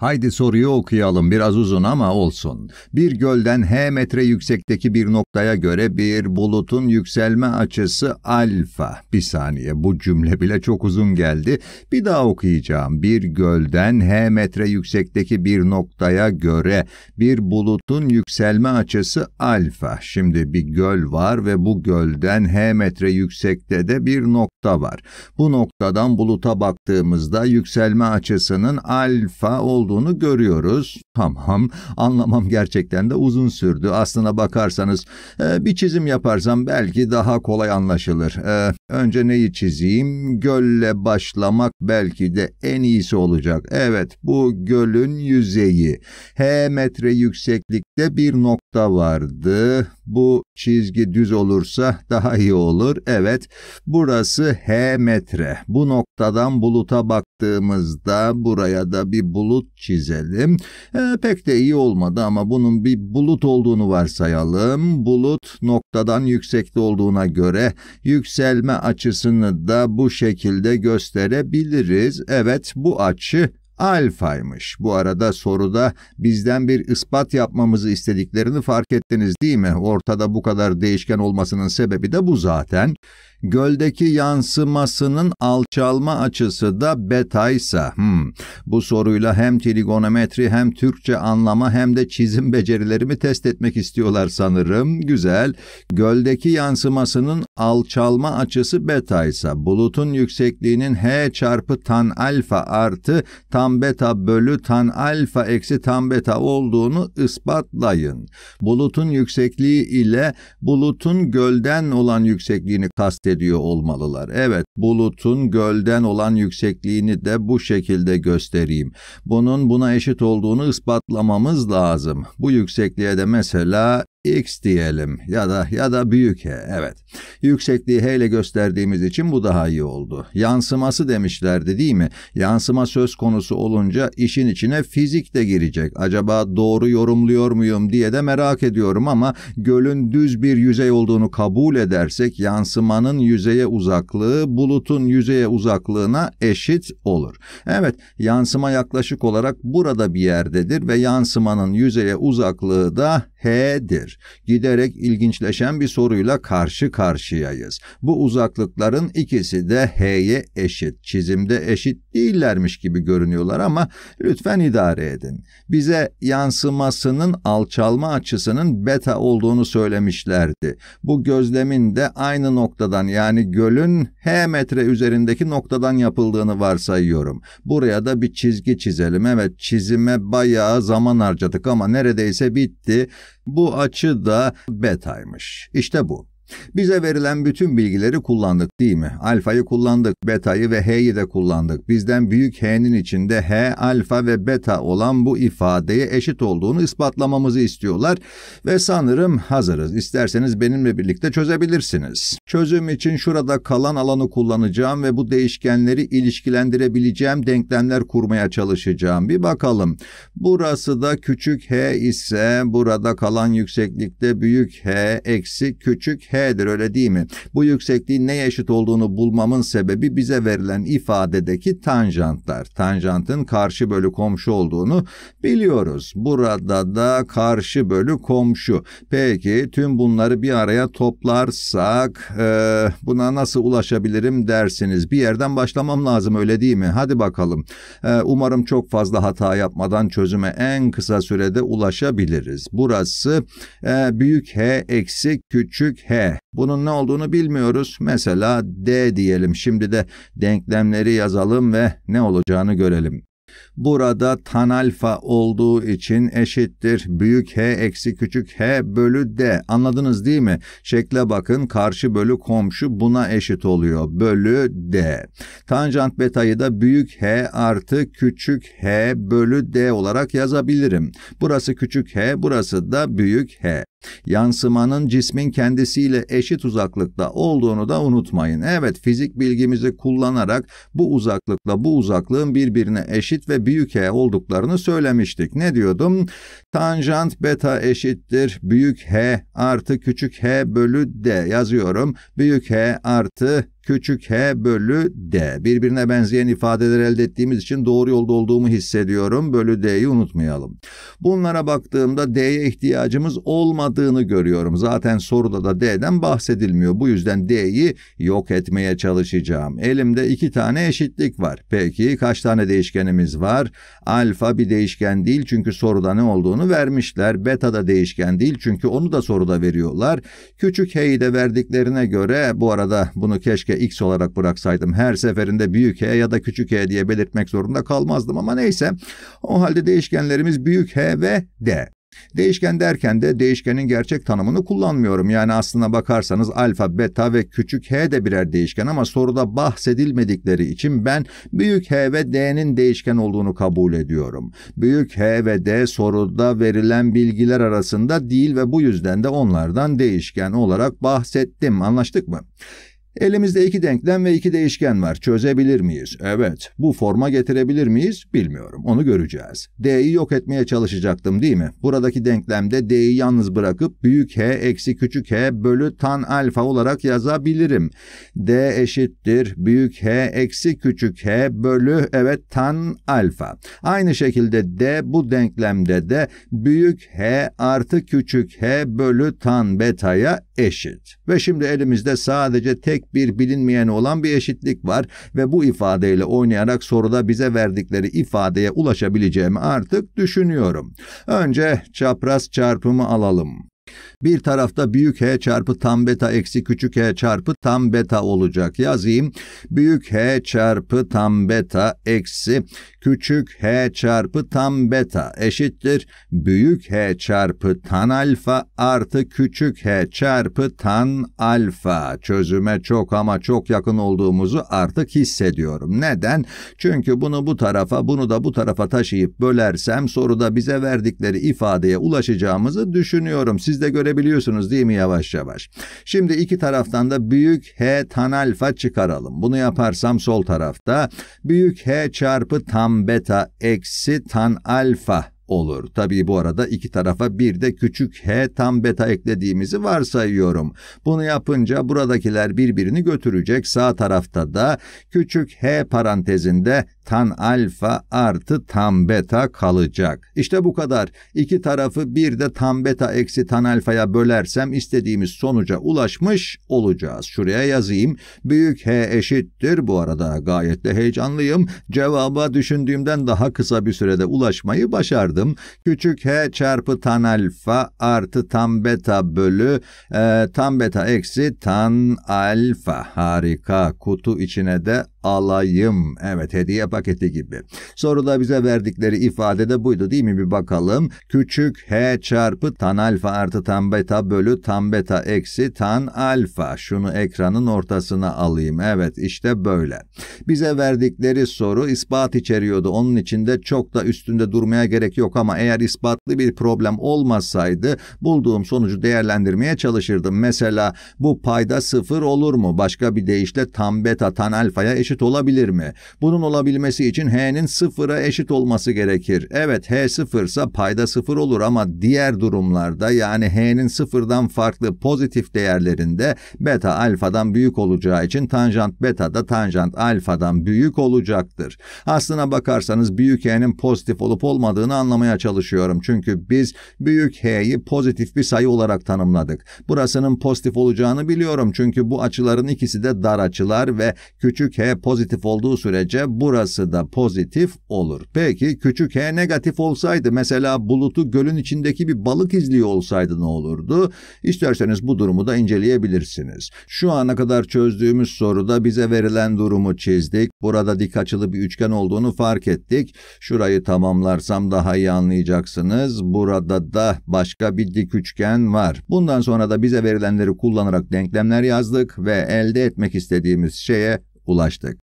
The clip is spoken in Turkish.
Haydi soruyu okuyalım biraz uzun ama olsun. Bir gölden h metre yüksekteki bir noktaya göre bir bulutun yükselme açısı alfa. Bir saniye bu cümle bile çok uzun geldi. Bir daha okuyacağım. Bir gölden h metre yüksekteki bir noktaya göre bir bulutun yükselme açısı alfa. Şimdi bir göl var ve bu gölden h metre yüksekte de bir nokta var. Bu noktadan buluta baktığımızda yükselme açısının alfa olduğunu olduğunu görüyoruz. Tamam, anlamam gerçekten de uzun sürdü. Aslına bakarsanız e, bir çizim yaparsam belki daha kolay anlaşılır. E, önce neyi çizeyim? Gölle başlamak belki de en iyisi olacak. Evet, bu gölün yüzeyi. H metre yükseklikte bir nokta vardı. Bu çizgi düz olursa daha iyi olur. Evet, burası H metre. Bu noktadan buluta baktığımızda buraya da bir bulut çizelim. E, pek de iyi olmadı ama bunun bir bulut olduğunu varsayalım. Bulut noktadan yüksekte olduğuna göre yükselme açısını da bu şekilde gösterebiliriz. Evet, bu açı alfaymış. Bu arada soruda bizden bir ispat yapmamızı istediklerini fark ettiniz değil mi? Ortada bu kadar değişken olmasının sebebi de bu zaten. Göldeki yansımasının alçalma açısı da betaysa. Hmm. Bu soruyla hem trigonometri hem Türkçe anlama hem de çizim becerilerimi test etmek istiyorlar sanırım. Güzel. Göldeki yansımasının alçalma açısı betaysa bulutun yüksekliğinin h çarpı tan alfa artı tan tan beta bölü tan alfa eksi tan beta olduğunu ispatlayın. Bulutun yüksekliği ile bulutun gölden olan yüksekliğini kastediyor olmalılar. Evet, bulutun gölden olan yüksekliğini de bu şekilde göstereyim. Bunun buna eşit olduğunu ispatlamamız lazım. Bu yüksekliğe de mesela X diyelim ya da ya da büyük H evet. Yüksekliği H ile gösterdiğimiz için bu daha iyi oldu. Yansıması demişlerdi değil mi? Yansıma söz konusu olunca işin içine fizik de girecek. Acaba doğru yorumluyor muyum diye de merak ediyorum ama gölün düz bir yüzey olduğunu kabul edersek yansımanın yüzeye uzaklığı bulutun yüzeye uzaklığına eşit olur. Evet yansıma yaklaşık olarak burada bir yerdedir ve yansımanın yüzeye uzaklığı da H'dir. Giderek ilginçleşen bir soruyla karşı karşıyayız. Bu uzaklıkların ikisi de H'ye eşit. Çizimde eşit değillermiş gibi görünüyorlar ama lütfen idare edin. Bize yansımasının alçalma açısının beta olduğunu söylemişlerdi. Bu gözlemin de aynı noktadan yani gölün H metre üzerindeki noktadan yapıldığını varsayıyorum. Buraya da bir çizgi çizelim. Evet çizime bayağı zaman harcadık ama neredeyse bitti. Bu açı da betaymış. İşte bu. Bize verilen bütün bilgileri kullandık değil mi? Alfayı kullandık, betayı ve H'yi de kullandık. Bizden büyük H'nin içinde H, alfa ve beta olan bu ifadeye eşit olduğunu ispatlamamızı istiyorlar ve sanırım hazırız. İsterseniz benimle birlikte çözebilirsiniz. Çözüm için şurada kalan alanı kullanacağım ve bu değişkenleri ilişkilendirebileceğim denklemler kurmaya çalışacağım. Bir bakalım. Burası da küçük H ise burada kalan yükseklikte büyük H eksi küçük H H'dir öyle değil mi? Bu yüksekliğin neye eşit olduğunu bulmamın sebebi bize verilen ifadedeki tanjantlar. Tanjantın karşı bölü komşu olduğunu biliyoruz. Burada da karşı bölü komşu. Peki tüm bunları bir araya toplarsak e, buna nasıl ulaşabilirim dersiniz. Bir yerden başlamam lazım öyle değil mi? Hadi bakalım. E, umarım çok fazla hata yapmadan çözüme en kısa sürede ulaşabiliriz. Burası e, büyük H eksi küçük H. E, bunun ne olduğunu bilmiyoruz. Mesela D diyelim. Şimdi de denklemleri yazalım ve ne olacağını görelim. Burada tan alfa olduğu için eşittir büyük h eksi küçük h bölü d. Anladınız değil mi? Şekle bakın karşı bölü komşu buna eşit oluyor. Bölü d. Tanjant betayı da büyük h artı küçük h bölü d olarak yazabilirim. Burası küçük h burası da büyük h. Yansımanın cismin kendisiyle eşit uzaklıkta olduğunu da unutmayın. Evet fizik bilgimizi kullanarak bu uzaklıkla bu uzaklığın birbirine eşit ve büyük H olduklarını söylemiştik. Ne diyordum? Tanjant beta eşittir büyük H artı küçük H bölü D yazıyorum. Büyük H artı küçük h bölü d. Birbirine benzeyen ifadeler elde ettiğimiz için doğru yolda olduğumu hissediyorum. Bölü d'yi unutmayalım. Bunlara baktığımda d'ye ihtiyacımız olmadığını görüyorum. Zaten soruda da d'den bahsedilmiyor. Bu yüzden d'yi yok etmeye çalışacağım. Elimde iki tane eşitlik var. Peki kaç tane değişkenimiz var? Alfa bir değişken değil çünkü soruda ne olduğunu vermişler. Beta da değişken değil çünkü onu da soruda veriyorlar. Küçük h'yi de verdiklerine göre bu arada bunu keşke x olarak bıraksaydım her seferinde büyük H ya da küçük h diye belirtmek zorunda kalmazdım ama neyse. O halde değişkenlerimiz büyük H ve D. Değişken derken de değişkenin gerçek tanımını kullanmıyorum. Yani aslına bakarsanız alfa, beta ve küçük h de birer değişken ama soruda bahsedilmedikleri için ben büyük h ve d'nin değişken olduğunu kabul ediyorum. Büyük h ve d soruda verilen bilgiler arasında değil ve bu yüzden de onlardan değişken olarak bahsettim. Anlaştık mı? Elimizde iki denklem ve iki değişken var. Çözebilir miyiz? Evet. Bu forma getirebilir miyiz? Bilmiyorum. Onu göreceğiz. D'yi yok etmeye çalışacaktım değil mi? Buradaki denklemde D'yi yalnız bırakıp büyük H eksi küçük H bölü tan alfa olarak yazabilirim. D eşittir büyük H eksi küçük H bölü evet tan alfa. Aynı şekilde D bu denklemde de büyük H artı küçük H bölü tan betaya eşit. Ve şimdi elimizde sadece tek bir bilinmeyeni olan bir eşitlik var ve bu ifadeyle oynayarak soruda bize verdikleri ifadeye ulaşabileceğimi artık düşünüyorum. Önce çapraz çarpımı alalım. Bir tarafta büyük H çarpı tam beta eksi küçük H çarpı tam beta olacak. Yazayım. Büyük H çarpı tam beta eksi küçük H çarpı tam beta eşittir. Büyük H çarpı tan alfa artı küçük H çarpı tan alfa. Çözüme çok ama çok yakın olduğumuzu artık hissediyorum. Neden? Çünkü bunu bu tarafa, bunu da bu tarafa taşıyıp bölersem soruda bize verdikleri ifadeye ulaşacağımızı düşünüyorum. Siz de göre görebiliyorsunuz değil mi yavaş yavaş? Şimdi iki taraftan da büyük H tan alfa çıkaralım. Bunu yaparsam sol tarafta büyük H çarpı tan beta eksi tan alfa olur. Tabii bu arada iki tarafa bir de küçük h tam beta eklediğimizi varsayıyorum. Bunu yapınca buradakiler birbirini götürecek. Sağ tarafta da küçük h parantezinde tan alfa artı tam beta kalacak. İşte bu kadar. İki tarafı bir de tam beta eksi tan alfaya bölersem istediğimiz sonuca ulaşmış olacağız. Şuraya yazayım. Büyük H eşittir. Bu arada gayet de heyecanlıyım. Cevaba düşündüğümden daha kısa bir sürede ulaşmayı başardım ayırdım. Küçük h çarpı tan alfa artı tan beta bölü e, tan beta eksi tan alfa. Harika. Kutu içine de alayım. Evet hediye paketi gibi. Soruda bize verdikleri ifade de buydu değil mi bir bakalım. Küçük h çarpı tan alfa artı tan beta bölü tan beta eksi tan alfa. Şunu ekranın ortasına alayım. Evet işte böyle. Bize verdikleri soru ispat içeriyordu. Onun için de çok da üstünde durmaya gerek yok yok ama eğer ispatlı bir problem olmasaydı bulduğum sonucu değerlendirmeye çalışırdım. Mesela bu payda sıfır olur mu? Başka bir deyişle tam beta tan alfaya eşit olabilir mi? Bunun olabilmesi için h'nin sıfıra eşit olması gerekir. Evet h sıfırsa payda sıfır olur ama diğer durumlarda yani h'nin sıfırdan farklı pozitif değerlerinde beta alfadan büyük olacağı için tanjant beta da tanjant alfadan büyük olacaktır. Aslına bakarsanız büyük h'nin pozitif olup olmadığını anlamak anlamaya çalışıyorum. Çünkü biz büyük H'yi pozitif bir sayı olarak tanımladık. Burasının pozitif olacağını biliyorum. Çünkü bu açıların ikisi de dar açılar ve küçük H pozitif olduğu sürece burası da pozitif olur. Peki küçük H negatif olsaydı mesela bulutu gölün içindeki bir balık izliyor olsaydı ne olurdu? İsterseniz bu durumu da inceleyebilirsiniz. Şu ana kadar çözdüğümüz soruda bize verilen durumu çizdik. Burada dik açılı bir üçgen olduğunu fark ettik. Şurayı tamamlarsam daha iyi iyi anlayacaksınız. Burada da başka bir dik üçgen var. Bundan sonra da bize verilenleri kullanarak denklemler yazdık ve elde etmek istediğimiz şeye ulaştık.